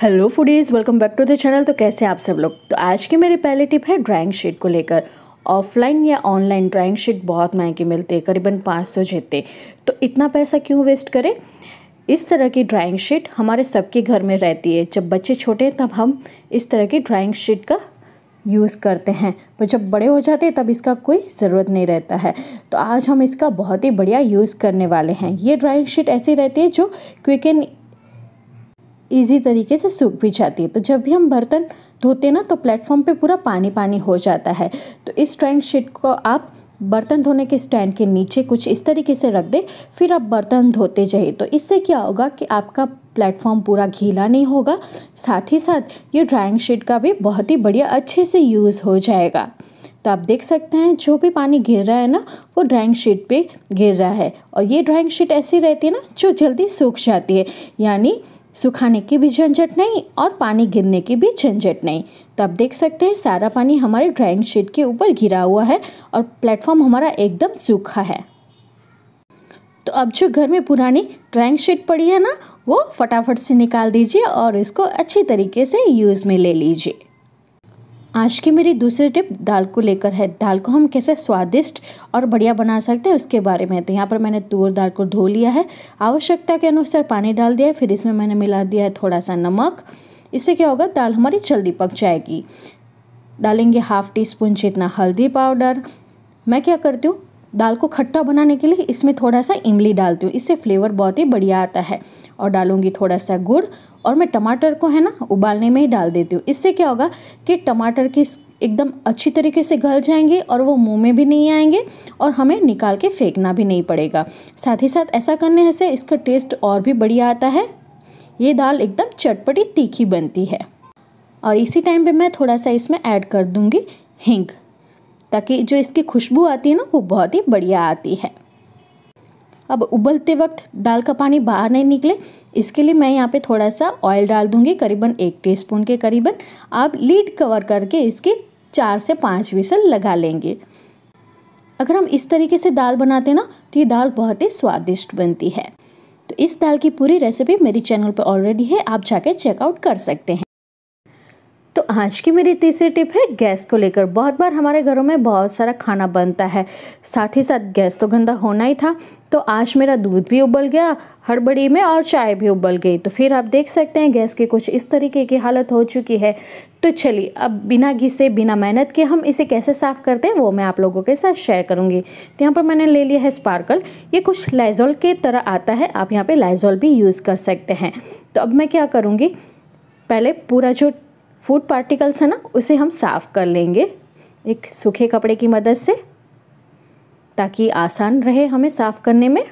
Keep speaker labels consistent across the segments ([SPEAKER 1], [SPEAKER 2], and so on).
[SPEAKER 1] hello foodies welcome back to the channel तो कैसे आप सब लोग तो आज की मेरी पहली टिप है ड्राइंग शीट को लेकर ऑफलाइन या ऑनलाइन ड्राइंग शीट बहुत महंगी मिलती है करीबन 500 जितते तो इतना पैसा क्यों वेस्ट करें इस तरह की ड्राइंग शीट हमारे सबके घर में रहती है जब बच्चे छोटे हैं तब हम इस तरह की ड्राइंग शीट का यूज़ करते हैं पर जब बड़े हो जाते हैं तब इसका कोई ज़रूरत नहीं रहता है तो आज हम इसका बहुत ही बढ़िया यूज़ करने वाले हैं ये ड्राइंग शीट ऐसी रहती है जो क्विक एंड ईजी तरीके से सूख भी जाती है तो जब भी हम बर्तन धोते ना तो प्लेटफॉर्म पे पूरा पानी पानी हो जाता है तो इस ड्राइंग शीट को आप बर्तन धोने के स्टैंड के नीचे कुछ इस तरीके से रख दे फिर आप बर्तन धोते जाइए तो इससे क्या होगा कि आपका प्लेटफॉर्म पूरा घीला नहीं होगा साथ ही साथ ये ड्राइंग शीट का भी बहुत ही बढ़िया अच्छे से यूज़ हो जाएगा तो आप देख सकते हैं जो भी पानी गिर रहा है ना वो ड्राइंग शीट पे गिर रहा है और ये ड्राइंग शीट ऐसी रहती है ना जो जल्दी सूख जाती है यानी सुखाने की भी झंझट नहीं और पानी गिरने की भी झंझट नहीं तो आप देख सकते हैं सारा पानी हमारे ड्राइंग शीट के ऊपर घिरा हुआ है और प्लेटफॉर्म हमारा एकदम सूखा है तो अब जो घर में पुरानी ड्राइंग शीट पड़ी है ना वो फटाफट से निकाल दीजिए और इसको अच्छी तरीके से यूज़ में ले लीजिए आज की मेरी दूसरी टिप दाल को लेकर है दाल को हम कैसे स्वादिष्ट और बढ़िया बना सकते हैं उसके बारे में तो यहाँ पर मैंने तूर दाल को धो लिया है आवश्यकता के अनुसार पानी डाल दिया है फिर इसमें मैंने मिला दिया है थोड़ा सा नमक इससे क्या होगा दाल हमारी जल्दी पक जाएगी डालेंगे हाफ टी स्पून जितना हल्दी पाउडर मैं क्या करती हूँ दाल को खट्टा बनाने के लिए इसमें थोड़ा सा इमली डालती हूँ इससे फ्लेवर बहुत ही बढ़िया आता है और डालूँगी थोड़ा सा गुड़ और मैं टमाटर को है ना उबालने में ही डाल देती हूँ इससे क्या होगा कि टमाटर की एकदम अच्छी तरीके से गल जाएंगे और वो मुंह में भी नहीं आएंगे और हमें निकाल के फेंकना भी नहीं पड़ेगा साथ ही साथ ऐसा करने से इसका टेस्ट और भी बढ़िया आता है ये दाल एकदम चटपटी तीखी बनती है और इसी टाइम पे मैं थोड़ा सा इसमें ऐड कर दूँगी हिंग ताकि जो इसकी खुशबू आती है ना वो बहुत ही बढ़िया आती है अब उबलते वक्त दाल का पानी बाहर नहीं निकले इसके लिए मैं यहाँ पे थोड़ा सा ऑयल डाल दूँगी करीबन एक टीस्पून के करीबन आप लीड कवर करके इसके चार से पाँच विसल लगा लेंगे अगर हम इस तरीके से दाल बनाते ना तो ये दाल बहुत ही स्वादिष्ट बनती है तो इस दाल की पूरी रेसिपी मेरी चैनल पर ऑलरेडी है आप जाके चेकआउट कर सकते हैं आज की मेरी तीसरी टिप है गैस को लेकर बहुत बार हमारे घरों में बहुत सारा खाना बनता है साथ ही साथ गैस तो गंदा होना ही था तो आज मेरा दूध भी उबल गया हड़बड़ी में और चाय भी उबल गई तो फिर आप देख सकते हैं गैस की कुछ इस तरीके की हालत हो चुकी है तो चलिए अब बिना घी से बिना मेहनत के हम इसे कैसे साफ़ करते हैं वो मैं आप लोगों के साथ शेयर करूँगी तो यहाँ पर मैंने ले लिया है स्पार्कल ये कुछ लाइजॉल के तरह आता है आप यहाँ पर लाइजॉल भी यूज़ कर सकते हैं तो अब मैं क्या करूँगी पहले पूरा जो फूड पार्टिकल्स है ना उसे हम साफ़ कर लेंगे एक सूखे कपड़े की मदद से ताकि आसान रहे हमें साफ़ करने में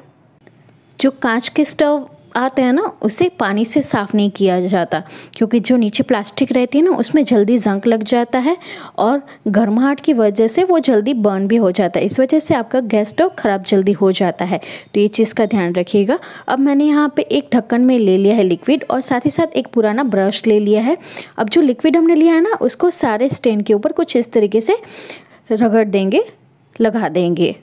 [SPEAKER 1] जो कांच के स्टव आते हैं ना उसे पानी से साफ़ नहीं किया जाता क्योंकि जो नीचे प्लास्टिक रहती है ना उसमें जल्दी जंक लग जाता है और गर्माहट की वजह से वो जल्दी बर्न भी हो जाता है इस वजह से आपका गैस स्टोव ख़राब जल्दी हो जाता है तो ये चीज़ का ध्यान रखिएगा अब मैंने यहाँ पर एक ढक्कन में ले लिया है लिक्विड और साथ ही साथ एक पुराना ब्रश ले लिया है अब जो लिक्विड हमने लिया है ना उसको सारे स्टैंड के ऊपर कुछ इस तरीके से रगड़ देंगे लगा देंगे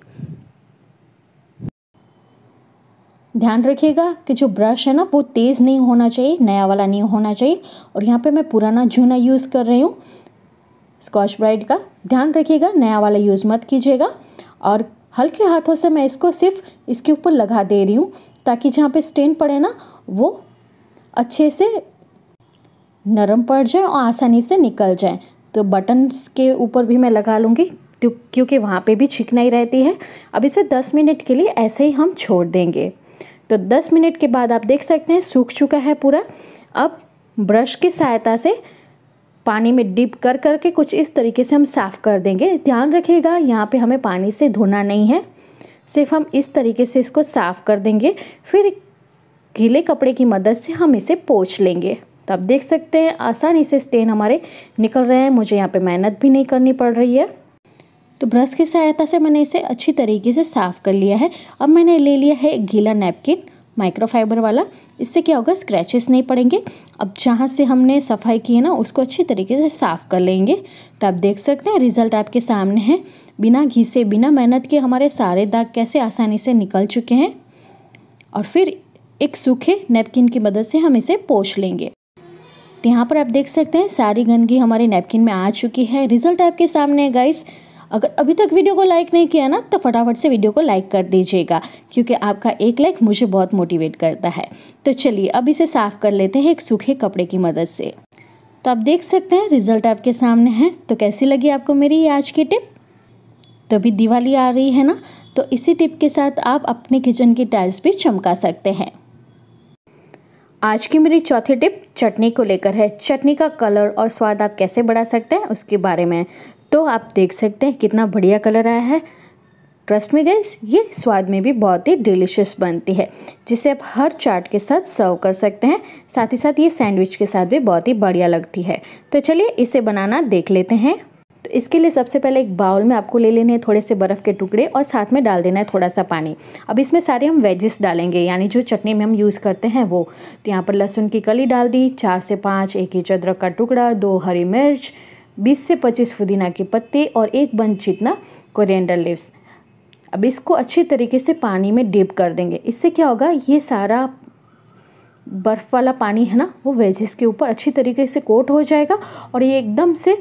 [SPEAKER 1] ध्यान रखिएगा कि जो ब्रश है ना वो तेज़ नहीं होना चाहिए नया वाला नहीं होना चाहिए और यहाँ पे मैं पुराना जूना यूज़ कर रही हूँ स्कॉच ब्राइट का ध्यान रखिएगा नया वाला यूज़ मत कीजिएगा और हल्के हाथों से मैं इसको सिर्फ इसके ऊपर लगा दे रही हूँ ताकि जहाँ पे स्टेन पड़े ना वो अच्छे से नरम पड़ जाए और आसानी से निकल जाए तो बटन्स के ऊपर भी मैं लगा लूँगी क्योंकि वहाँ पे भी छिकनाई रहती है अब इसे 10 मिनट के लिए ऐसे ही हम छोड़ देंगे तो 10 मिनट के बाद आप देख सकते हैं सूख चुका है पूरा अब ब्रश की सहायता से पानी में डिप कर करके कुछ इस तरीके से हम साफ़ कर देंगे ध्यान रखिएगा यहाँ पे हमें पानी से धोना नहीं है सिर्फ हम इस तरीके से इसको साफ़ कर देंगे फिर गीले कपड़े की मदद से हम इसे पोछ लेंगे तो आप देख सकते हैं आसानी से स्टेन हमारे निकल रहे हैं मुझे यहाँ पे मेहनत भी नहीं करनी पड़ रही है तो ब्रश की सहायता से मैंने इसे अच्छी तरीके से साफ़ कर लिया है अब मैंने ले लिया है एक गीला नैपकिन माइक्रोफाइबर वाला इससे क्या होगा स्क्रैचेस नहीं पड़ेंगे अब जहाँ से हमने सफाई की है ना उसको अच्छी तरीके से साफ़ कर लेंगे तो आप देख सकते हैं रिज़ल्ट आपके सामने है बिना घी से बिना मेहनत के हमारे सारे दाग कैसे आसानी से निकल चुके हैं और फिर एक सूखे नैपकिन की मदद से हम इसे पोछ लेंगे तो यहाँ पर आप देख सकते हैं सारी गंदगी हमारे नैपकिन में आ चुकी है रिज़ल्ट आपके सामने है गाइस अगर अभी तक वीडियो को लाइक नहीं किया ना तो फटाफट से वीडियो को लाइक कर दीजिएगा क्योंकि आपका एक लाइक मुझे बहुत मोटिवेट करता है तो चलिए अब इसे साफ़ कर लेते हैं एक सूखे कपड़े की मदद से तो आप देख सकते हैं रिजल्ट आपके सामने है तो कैसी लगी आपको मेरी आज की टिप तो अभी दिवाली आ रही है ना तो इसी टिप के साथ आप अपने किचन की टाइल्स भी चमका सकते हैं आज की मेरी चौथी टिप चटनी को लेकर है चटनी का कलर और स्वाद आप कैसे बढ़ा सकते हैं उसके बारे में तो आप देख सकते हैं कितना बढ़िया कलर आया है ट्रस्ट में गैस ये स्वाद में भी बहुत ही डिलीशियस बनती है जिसे आप हर चाट के साथ सर्व कर सकते हैं साथ ही साथ ये सैंडविच के साथ भी बहुत ही बढ़िया लगती है तो चलिए इसे बनाना देख लेते हैं तो इसके लिए सबसे पहले एक बाउल में आपको ले लेने हैं थोड़े से बर्फ़ के टुकड़े और साथ में डाल देना है थोड़ा सा पानी अब इसमें सारे हम वेजेस डालेंगे यानी जो चटनी में हम यूज़ करते हैं वो तो यहाँ पर लहसुन की कली डाल दी चार से पाँच एक इंच अदरक का टुकड़ा दो हरी मिर्च बीस से पच्चीस फुदीना के पत्ते और एक बंच जितना कोरिएंडर लीव्स अब इसको अच्छी तरीके से पानी में डिप कर देंगे इससे क्या होगा ये सारा बर्फ़ वाला पानी है ना वो वेजेस के ऊपर अच्छी तरीके से कोट हो जाएगा और ये एकदम से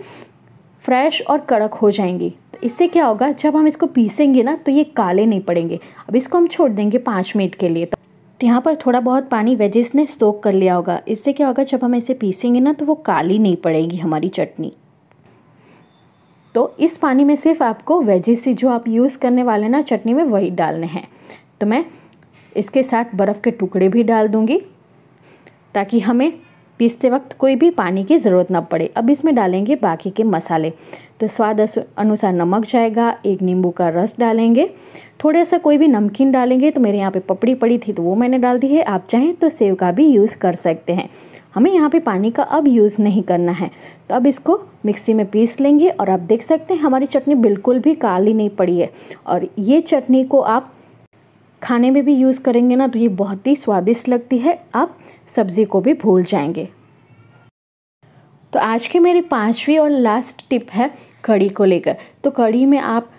[SPEAKER 1] फ्रेश और कड़क हो जाएंगी तो इससे क्या होगा जब हम इसको पीसेंगे ना तो ये काले नहीं पड़ेंगे अब इसको हम छोड़ देंगे पाँच मिनट के लिए तो यहाँ पर थोड़ा बहुत पानी वेजेस ने स्टोक कर लिया होगा इससे क्या होगा जब हम इसे पीसेंगे ना तो वो काली नहीं पड़ेगी हमारी चटनी तो इस पानी में सिर्फ आपको वेजेस जो आप यूज़ करने वाले ना चटनी में वही डालने हैं तो मैं इसके साथ बर्फ़ के टुकड़े भी डाल दूँगी ताकि हमें पीसते वक्त कोई भी पानी की ज़रूरत ना पड़े अब इसमें डालेंगे बाकी के मसाले तो स्वाद अनुसार नमक जाएगा एक नींबू का रस डालेंगे थोड़ा सा कोई भी नमकीन डालेंगे तो मेरे यहाँ पे पपड़ी पड़ी थी तो वो मैंने डाल दी है आप चाहें तो सेव का भी यूज़ कर सकते हैं हमें यहाँ पे पानी का अब यूज़ नहीं करना है तो अब इसको मिक्सी में पीस लेंगे और आप देख सकते हैं हमारी चटनी बिल्कुल भी काली नहीं पड़ी है और ये चटनी को आप खाने में भी यूज़ करेंगे ना तो ये बहुत ही स्वादिष्ट लगती है आप सब्ज़ी को भी भूल जाएंगे तो आज की मेरी पाँचवीं और लास्ट टिप है कड़ी को लेकर तो कड़ी में आप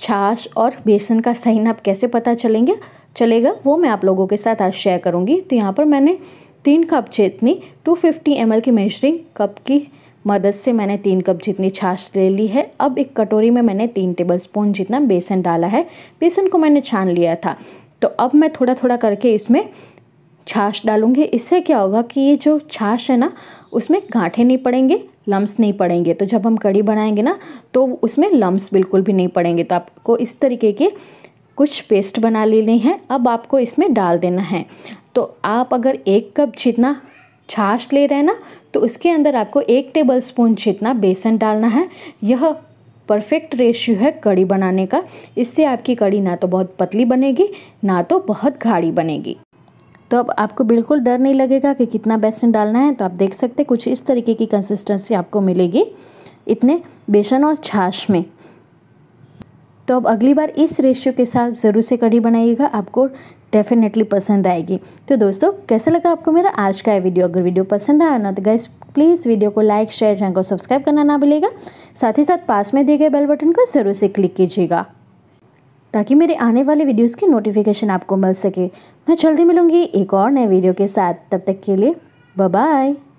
[SPEAKER 1] छाछ और बेसन का सही नाप कैसे पता चलेंगे चलेगा वो मैं आप लोगों के साथ आज शेयर करूँगी तो यहाँ पर मैंने तीन कप जितनी 250 ml की मेजरिंग कप की मदद से मैंने तीन कप जितनी छाछ ले ली है अब एक कटोरी में मैंने तीन टेबल स्पून जितना बेसन डाला है बेसन को मैंने छान लिया था तो अब मैं थोड़ा थोड़ा करके इसमें छाछ डालूंगी इससे क्या होगा कि ये जो छाछ है ना उसमें गाँठे नहीं पड़ेंगे लम्स नहीं पड़ेंगे तो जब हम कड़ी बनाएंगे ना तो उसमें लम्स बिल्कुल भी नहीं पड़ेंगे तो आपको इस तरीके के कुछ पेस्ट बना लेनी है अब आपको इसमें डाल देना है तो आप अगर एक कप जितना छाछ ले रहे हैं ना तो उसके अंदर आपको एक टेबल स्पून जितना बेसन डालना है यह परफेक्ट रेशियो है कड़ी बनाने का इससे आपकी कड़ी ना तो बहुत पतली बनेगी ना तो बहुत गाढ़ी बनेगी तो अब आपको बिल्कुल डर नहीं लगेगा कि कितना बेसन डालना है तो आप देख सकते कुछ इस तरीके की कंसिस्टेंसी आपको मिलेगी इतने बेसन और छाछ में तो अब अगली बार इस रेशियो के साथ ज़रूर से कढ़ी बनाइएगा आपको डेफिनेटली पसंद आएगी तो दोस्तों कैसा लगा आपको मेरा आज का वीडियो अगर वीडियो पसंद आया ना तो गैस प्लीज़ वीडियो को लाइक शेयर चैनल को सब्सक्राइब करना ना भूलेगा साथ ही साथ पास में दिए गए बेल बटन को ज़रूर से क्लिक कीजिएगा ताकि मेरे आने वाले वीडियोस की नोटिफिकेशन आपको मिल सके मैं जल्दी मिलूँगी एक और नए वीडियो के साथ तब तक के लिए बाय